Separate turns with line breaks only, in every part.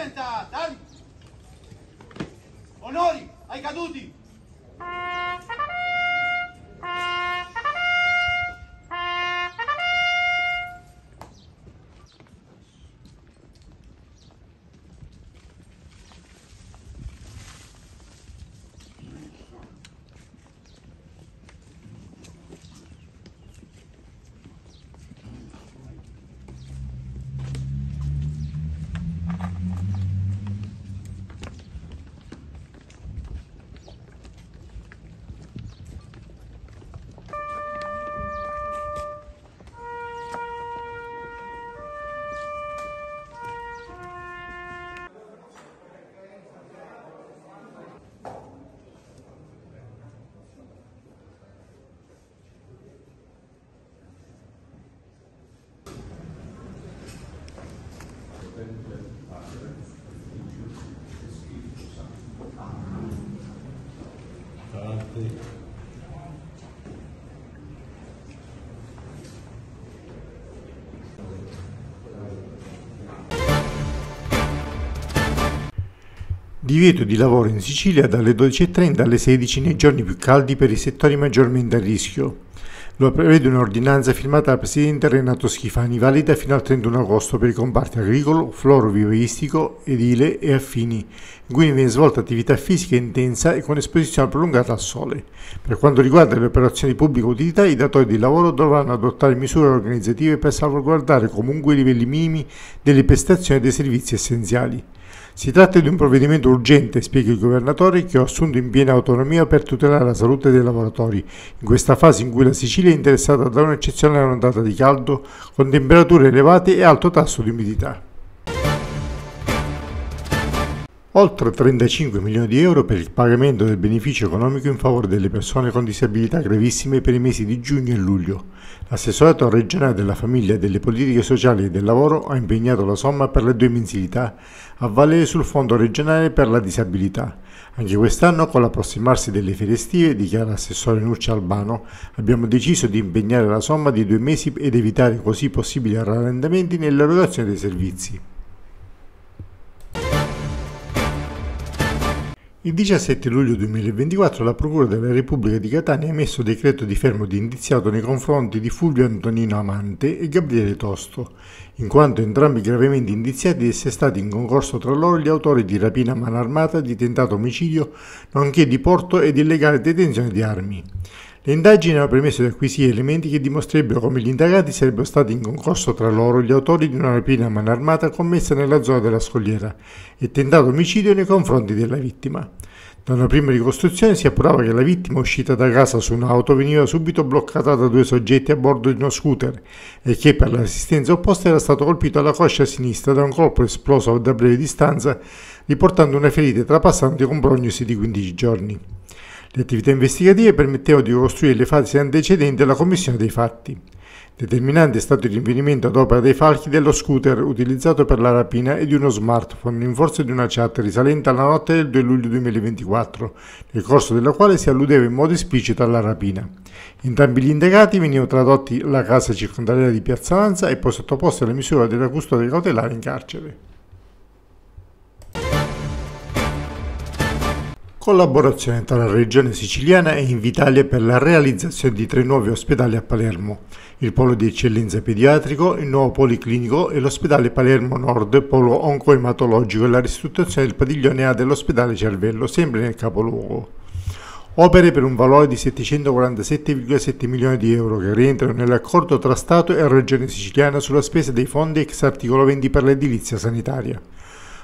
presenta, David. Onori ai caduti. Divieto di lavoro in Sicilia dalle 12.30 alle 16 nei giorni più caldi per i settori maggiormente a rischio. Lo prevede un'ordinanza firmata dal presidente Renato Schifani, valida fino al 31 agosto per i comparti agricolo, floro, florovivaistico, edile e affini, in cui viene svolta attività fisica intensa e con esposizione prolungata al sole. Per quanto riguarda le operazioni di pubblica utilità, i datori di lavoro dovranno adottare misure organizzative per salvaguardare comunque i livelli minimi delle prestazioni e dei servizi essenziali. Si tratta di un provvedimento urgente, spiega il governatore, che ho assunto in piena autonomia per tutelare la salute dei lavoratori, in questa fase in cui la Sicilia è interessata da un'eccezionale ondata di caldo, con temperature elevate e alto tasso di umidità oltre 35 milioni di euro per il pagamento del beneficio economico in favore delle persone con disabilità gravissime per i mesi di giugno e luglio. L'assessorato regionale della famiglia, delle politiche sociali e del lavoro ha impegnato la somma per le due mensilità a valere sul Fondo regionale per la disabilità. Anche quest'anno, con l'approssimarsi delle ferie estive, dichiara l'assessore Nuccia Albano, abbiamo deciso di impegnare la somma di due mesi ed evitare così possibili rallentamenti nell'erogazione dei servizi. Il 17 luglio 2024 la Procura della Repubblica di Catania ha emesso decreto di fermo di indiziato nei confronti di Fulvio Antonino Amante e Gabriele Tosto, in quanto entrambi gravemente indiziati di essere stati in concorso tra loro gli autori di rapina a mano armata, di tentato omicidio, nonché di porto ed illegale detenzione di armi. Le indagini hanno permesso di acquisire elementi che dimostrebbero come gli indagati sarebbero stati in concorso tra loro gli autori di una rapina a mano armata commessa nella zona della scogliera e tentato omicidio nei confronti della vittima. Da una prima ricostruzione si appurava che la vittima uscita da casa su un'auto veniva subito bloccata da due soggetti a bordo di uno scooter e che per la resistenza opposta era stato colpito alla coscia sinistra da un colpo esploso da breve distanza riportando una ferita trapassante con prognosi di 15 giorni. Le attività investigative permettevano di costruire le fasi antecedenti alla commissione dei fatti. Determinante è stato il rinvenimento ad opera dei falchi dello scooter utilizzato per la rapina e di uno smartphone in forza di una chat risalente alla notte del 2 luglio 2024, nel corso della quale si alludeva in modo esplicito alla rapina. Entrambi gli indagati venivano tradotti alla casa circondaria di Piazza Lanza e poi sottoposti alla misura della custodia cautelare in carcere. Collaborazione tra la Regione siciliana e Invitalia per la realizzazione di tre nuovi ospedali a Palermo, il polo di eccellenza pediatrico, il nuovo policlinico e l'ospedale Palermo Nord, polo oncoematologico e la ristrutturazione del padiglione A dell'ospedale Cervello, sempre nel capoluogo. Opere per un valore di 747,7 milioni di euro che rientrano nell'accordo tra Stato e Regione siciliana sulla spesa dei fondi ex articolo 20 per l'edilizia sanitaria.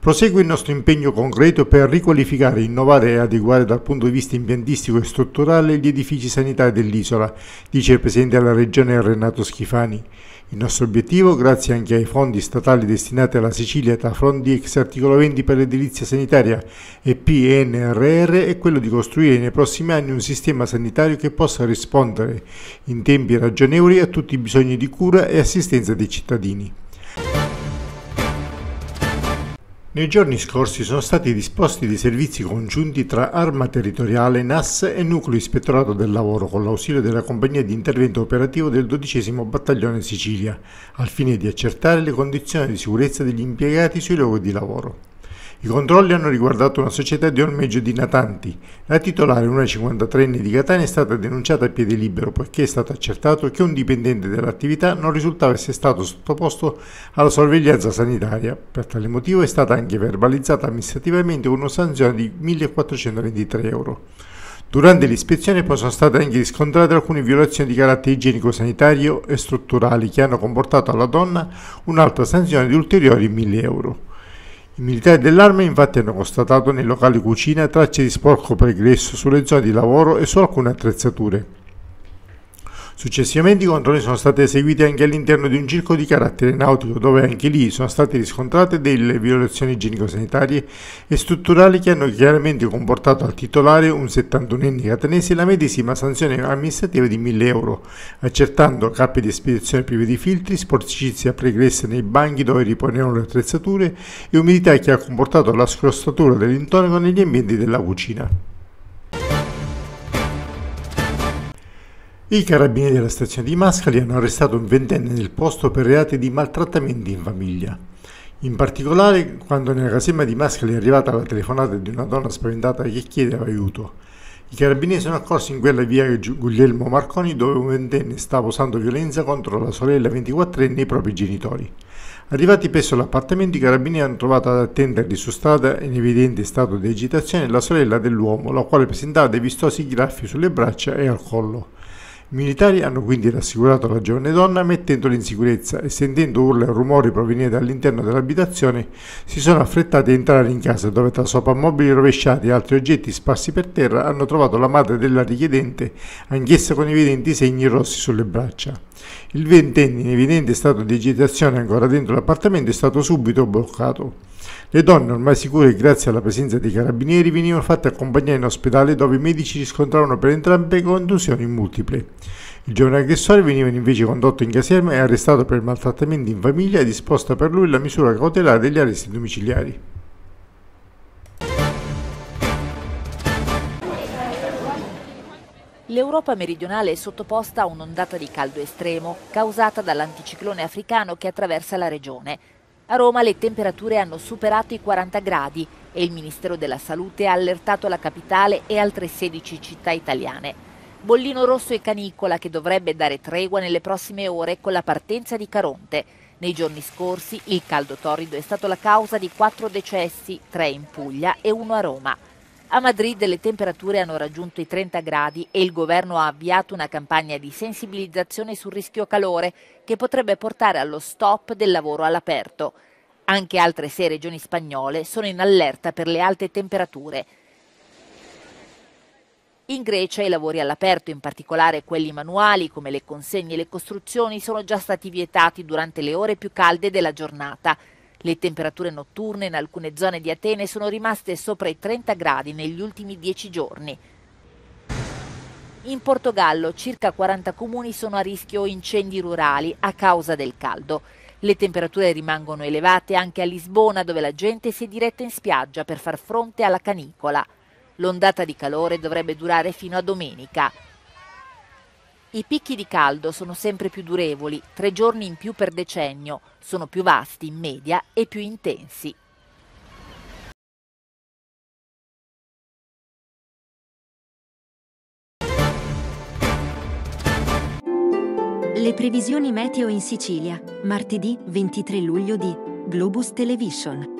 Prosegue il nostro impegno concreto per riqualificare, innovare e adeguare dal punto di vista impiantistico e strutturale gli edifici sanitari dell'isola, dice il Presidente della Regione Renato Schifani. Il nostro obiettivo, grazie anche ai fondi statali destinati alla Sicilia tra fondi ex articolo 20 per l'edilizia sanitaria e PNRR, è quello di costruire nei prossimi anni un sistema sanitario che possa rispondere in tempi ragionevoli a tutti i bisogni di cura e assistenza dei cittadini. Nei giorni scorsi sono stati disposti dei servizi congiunti tra Arma Territoriale, NAS e Nucleo Ispettorato del Lavoro con l'ausilio della Compagnia di Intervento Operativo del 12 Battaglione Sicilia, al fine di accertare le condizioni di sicurezza degli impiegati sui luoghi di lavoro. I controlli hanno riguardato una società di ormeggio di natanti. La titolare, una 53enne di Catania, è stata denunciata a piede libero poiché è stato accertato che un dipendente dell'attività non risultava essere stato sottoposto alla sorveglianza sanitaria. Per tale motivo è stata anche verbalizzata amministrativamente una sanzione di 1.423 euro. Durante l'ispezione possono sono state anche riscontrate alcune violazioni di carattere igienico-sanitario e strutturali che hanno comportato alla donna un'altra sanzione di ulteriori 1000 euro. I militari dell'arma infatti hanno constatato nei locali cucina tracce di sporco pregresso sulle zone di lavoro e su alcune attrezzature. Successivamente i controlli sono stati eseguiti anche all'interno di un circo di carattere nautico dove anche lì sono state riscontrate delle violazioni igienico-sanitarie e strutturali che hanno chiaramente comportato al titolare, un 71enne catanese, la medesima sanzione amministrativa di 1000 euro, accertando cappe di espedizione prive di filtri, sporcizia pregressa nei banchi dove riponevano le attrezzature e umidità che ha comportato la scrostatura dell'intonaco negli ambienti della cucina. I carabinieri della stazione di Mascali hanno arrestato un ventenne nel posto per reati di maltrattamenti in famiglia. In particolare, quando nella caserma di Mascali è arrivata la telefonata di una donna spaventata che chiedeva aiuto, i carabinieri sono accorsi in quella via Guglielmo Marconi dove un ventenne stava usando violenza contro la sorella 24enne e i propri genitori. Arrivati presso l'appartamento, i carabinieri hanno trovato ad attenderli su strada in evidente stato di agitazione la sorella dell'uomo, la quale presentava dei vistosi graffi sulle braccia e al collo. I militari hanno quindi rassicurato la giovane donna mettendola in sicurezza e sentendo urla e rumori provenienti dall'interno dell'abitazione si sono affrettati a entrare in casa dove tra soprammobili rovesciati e altri oggetti sparsi per terra hanno trovato la madre della richiedente, anch'essa con evidenti segni rossi sulle braccia. Il ventenne, in evidente stato di agitazione ancora dentro l'appartamento, è stato subito bloccato. Le donne, ormai sicure grazie alla presenza dei carabinieri, venivano fatte accompagnare in ospedale dove i medici riscontravano per entrambe contusioni multiple. Il giovane aggressore veniva invece condotto in caserma e arrestato per maltrattamenti in famiglia e disposta per lui la misura cautelare degli arresti domiciliari.
L'Europa meridionale è sottoposta a un'ondata di caldo estremo causata dall'anticiclone africano che attraversa la regione. A Roma le temperature hanno superato i 40 gradi e il Ministero della Salute ha allertato la capitale e altre 16 città italiane. Bollino rosso e canicola che dovrebbe dare tregua nelle prossime ore con la partenza di Caronte. Nei giorni scorsi il caldo torrido è stato la causa di quattro decessi, tre in Puglia e uno a Roma. A Madrid le temperature hanno raggiunto i 30 gradi e il governo ha avviato una campagna di sensibilizzazione sul rischio calore che potrebbe portare allo stop del lavoro all'aperto. Anche altre sei regioni spagnole sono in allerta per le alte temperature. In Grecia i lavori all'aperto, in particolare quelli manuali come le consegne e le costruzioni, sono già stati vietati durante le ore più calde della giornata. Le temperature notturne in alcune zone di Atene sono rimaste sopra i 30 gradi negli ultimi dieci giorni. In Portogallo circa 40 comuni sono a rischio incendi rurali a causa del caldo. Le temperature rimangono elevate anche a Lisbona dove la gente si è diretta in spiaggia per far fronte alla canicola. L'ondata di calore dovrebbe durare fino a domenica. I picchi di caldo sono sempre più durevoli, tre giorni in più per decennio, sono più vasti in media e più intensi. Le previsioni meteo in Sicilia, martedì 23 luglio di Globus Television.